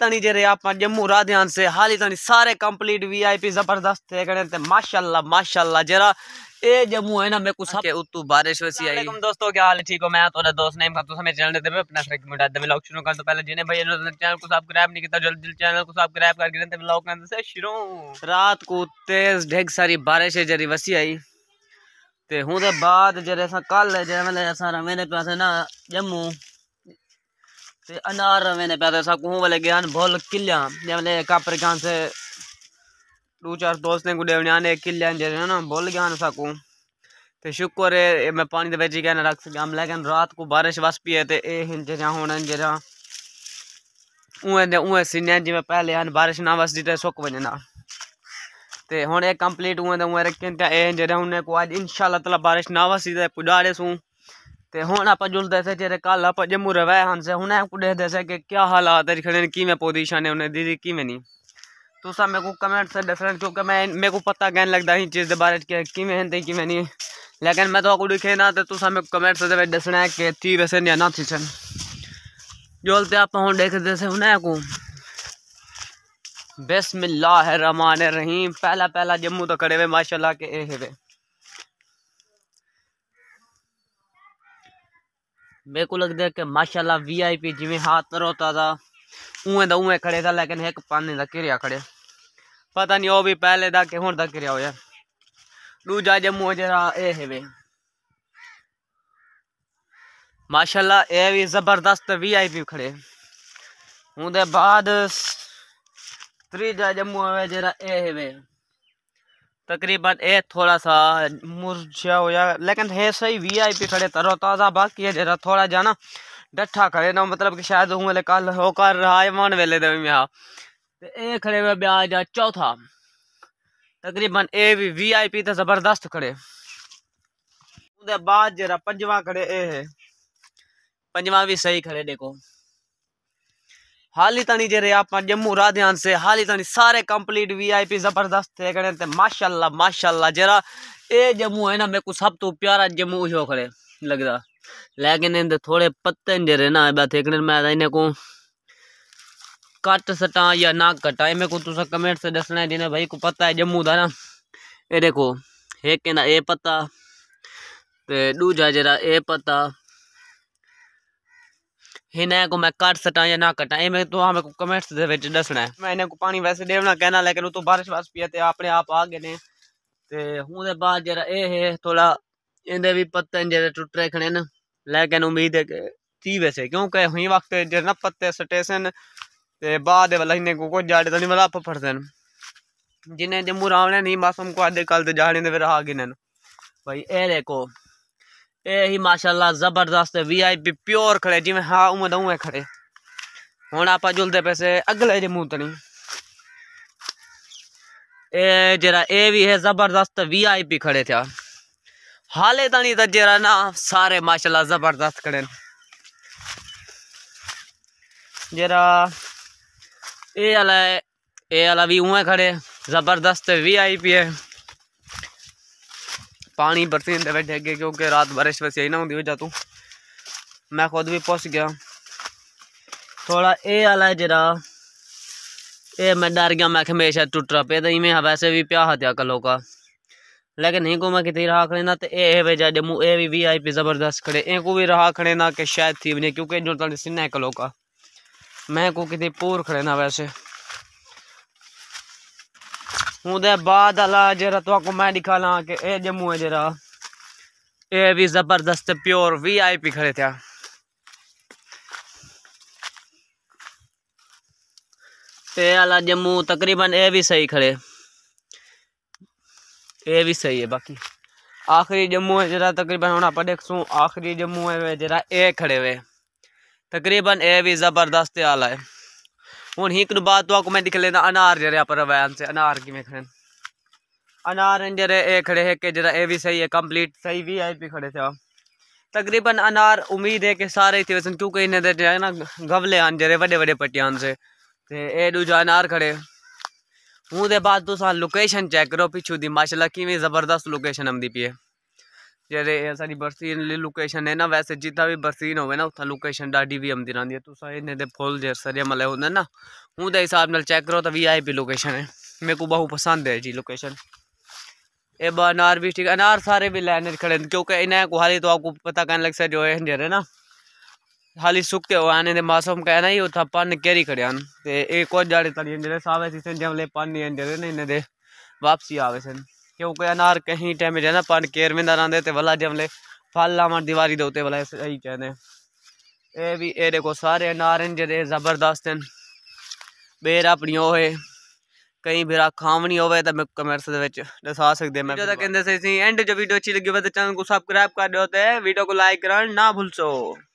तनी जे आप जम्मू राध्यान से हाली तनी सारे कंप्लीट वीआईपी जबरदस्त है कने ते माशाल्लाह माशाल्लाह जरा ए जम्मू है ना मैं कुछ के उतु बारिश वैसी आई दोस्तों क्या हाल ठीक हो मैं थोड़ा दोस्त नेम का तो मेरे चैनल पे अपना सर दे व्लॉग शुरू कर तो पहले जिन्हें भाई ने चैनल को सब्सक्राइब नहीं किया जल्दी चैनल को सब्सक्राइब करके देते व्लॉग कर से शुरू रात को तेज ढेग सारी बारिश है जरी वसी आई ते हूं बाद जरे असा कल जरे मतलब असा मेरे पास ना जम्मू ते अनार मैंने पैदा सा कुओं वाले ज्ञान भोल किल्या ने कापर कान से दो चार दोस्त ने गुडे ने किल्या जे ना भोल ज्ञान सा कुओं ते शुक्र है मैं पानी दे विच कहना रख सका लेकिन रात को बारिश बस पी है ते ए हिंजे जा होने जरा उए दे उए सीने जिवें पहले आन बारिश ना वसदी सुख सुक वजना ते हुन ए कंप्लीट उए दे उए रखे ते ए जरा हुन को आज इंशाल्लाह तला बारिश ना वसी ते पुडाड़े सू ਤੇ ਹੁਣ ਆਪਾਂ ਜੁਲਦੇ ਸੇ ਜਿਹੜੇ ਕੱਲ ਆਪਾਂ ਜੰਮੂ ਰਵੇ ਹਨ ਸੇ ਹੁਣ ਆਪਕੋ ਦੇਖਦੇ ਸੇ ਕਿ ਕੀ ਹਾਲਾਤ ਹੈ ਖੜੇ ਕੀ ਮੈਂ पोजीशन है उन्हें दीदी की नहीं तो सब मेरे को कमेंट से डिफरेंट क्योंकि मैं मेरे को पता कहने लगता है चीज़ के बारे कि कि हैं कि मैं नहीं लेकिन मैं तो आपको दिखे ना तो तुम मेरे कमेंट से दसना है कि थी वैसे नहीं ना थी सन जोलते आप हूँ देखते से उन्हें को बिस्मिल्लाह रहमान रहीम पहला पहला जम्मू तो खड़े हुए माशाला के ए मेरे को लगता है कि माशाल्लाह वीआईपी जिवें हाथ तरो था उवें दा उवें खड़े था लेकिन एक पानी दा घिरया खड़े पता नहीं वो भी पहले दा के हुन दा घिरया होया दूजा जम्मू जरा ए है वे माशाल्लाह भी जबरदस्त वीआईपी खड़े उनके बाद त्रीजा जम्मू जरा ए है वे तकरीबन ए थोड़ा सा मुरझा होया लेकिन है सही वी आई खड़े तरह ताज़ा बाकी है जरा थोड़ा जाना डठा खड़े ना मतलब कि शायद हूँ कल हो कर रहा है मान वेले दे में ते ए खड़े हुए ब्याह जा चौथा तकरीबन ए भी वी आई पी ज़बरदस्त खड़े बाद जरा पंजवा खड़े ए है पंजवा भी सही खड़े देखो हाली तानी जे आप जम्मू राध्यान से हाली तानी सारे कंप्लीट वीआईपी जबरदस्त है कने ते माशाल्लाह माशाल्लाह जरा ए जम्मू है ना मेरे को सब तो प्यारा जम्मू हो खड़े लगदा लेकिन इन थोड़े पत्ते जे ना बैठे कने मैं इने को कट सटा या ना कटा मेरे को तुसा कमेंट से दसना है जिन्हें भाई को पता है जम्मू दा ना ए देखो एक ना ए पत्ता ते दूजा जरा ए पत्ता इन्हें को मैं कट सटा या ना कटा ये तो हमें को कमेंट्स दे विच दसना है मैं इन्हें को पानी वैसे देवना कहना लेकिन तो बारिश वास पिया ते अपने आप आ गए ने ते हूं दे बाद जरा ए है थोड़ा इंदे भी पत्ते जरा टूट रखने न लेकिन उम्मीद है कि थी वैसे क्योंकि हुई वक्त जरा ना पत्ते सटे सन ते बाद वाला इन्हें को कोई जाड़े तो नहीं वाला फड़ सन जिन्हें जम्मू रावने नहीं मौसम को अजकल तो जाड़े दे फिर आ गए भाई ए देखो यही माशाला जबरदस्त वी आई पी प्योर खड़े जिम्मे हाँ उम्मीद उ खड़े हम आप जुलते पैसे अगले जे मुंह तीन जरा ए भी है जबरदस्त वी आई पी खड़े थे हाले ती तो जरा ना सारे माशाला जबरदस्त खड़े जरा ए वाला ए वाला भी उ खड़े जबरदस्त वी आई पी है पानी बरसे दे बैठे के क्योंकि रात बारिश वैसे ही ना होती वजह तू मैं खुद भी पहुँच गया थोड़ा ए आला जरा ये मैं डर गया मैं हमेशा शायद टुटरा पे तो मैं वैसे भी प्या हत्या कलो का लेकिन को मैं कितनी रहा खड़े ना तो ए वे जम्मू ए भी वी आई पी ज़बरदस्त खड़े इनको भी रहा खड़े ना कि शायद थी भी नहीं क्योंकि जो तुम सिन्ना कलो का मैं को कितनी पूर खड़े ना वैसे मुदे बाद अला जरा तो आपको मैं दिखा ला के ए जम्मू है जरा ए भी जबरदस्त प्योर वीआईपी खड़े थे ते अला जम्मू तकरीबन ए भी सही खड़े ए भी सही है बाकी आखिरी जम्मू है जरा तकरीबन होना पड़े सू आखिरी जम्मू है जरा ए खड़े हुए तकरीबन ए भी जबरदस्त आला है हूँ ही बात तो आपको मैं दिख लेना अनार जरा पर वैन से अनार किमें खड़े अनार जरा ये खड़े है कि जरा ये भी सही है कंप्लीट सही भी आई पी खड़े थे हाँ। तकरीबन अनार उम्मीद है कि सारे थी वैसे क्योंकि इन्हें ना गमले आन जरे वे वे पट्टियां से ते ए दूजा अनार खड़े हूँ बाद तुस लोकेशन चेक करो पिछू दी माशाला किमें जबरदस्त लोकेशन आंदी पी है जेह्ड़े साढ़ी बरसीन लोकेशन है ना वैसे जित्थै भी बरसीन होवे ना उत्थै लोकेशन ढाडी भी आमदी रौंह्दी है तुस इन्ने दे फुल जेसर मतलब होंदे ना उं'दे हिसाब नाल चैक करो तो वी आई पी लोकेशन है मेरे को बहु पसंद है जी लोकेशन ए ब अनार भी ठीक अनार सारे भी लाइन खड़े क्योंकि इन्हें को हाली तो आपको पता करने लग सर जो है ना हाली सूखे हो आने के मौसम कहना ही ना ये उतना पन्न केरी खड़े ते एक कुछ जाड़े तारी सावे सीजन जमले पन्न ही इन्हें दे वापसी आवे सन ਕਿਉਂਕਿ ਅਨਾਰ ਕਹੀਂ ਡੈਮੇਜ ਹੈ ਨਾ ਪਰ ਕੇਰਵੇਂ ਦਾ ਰਾਂਦੇ ਤੇ ਵੱਲਾ ਜਮਲੇ ਫਲ ਲਾਵਣ ਦੀਵਾਰੀ ਦੇ ਉੱਤੇ ਵੱਲਾ ਸਹੀ ਕਹਿੰਦੇ ਇਹ ਵੀ ਇਹ ਦੇਖੋ ਸਾਰੇ ਨਾਰਨ ਜਿਹੜੇ ਜ਼ਬਰਦਸਤ ਨੇ ਬੇਰ ਆਪਣੀ ਹੋਏ ਕਈ ਬਿਰਾ ਖਾਵਣੀ ਹੋਵੇ ਤਾਂ ਮੈਂ ਕਮੈਂਟਸ ਦੇ ਵਿੱਚ ਦਿਖਾ ਸਕਦੇ ਮੈਂ ਜਦੋਂ ਕਹਿੰਦੇ ਸੀ ਐਂਡ ਜੋ ਵੀਡੀਓ ਅੱਛੀ ਲੱਗੀ ਹੋਵੇ ਤਾਂ ਚੈਨਲ ਨੂੰ ਸਬਸਕ੍ਰਾਈਬ ਕਰ ਦਿਓ ਤੇ ਵੀਡੀਓ ਨੂੰ ਲਾਈਕ ਕਰਨਾ ਨਾ ਭੁੱਲੋ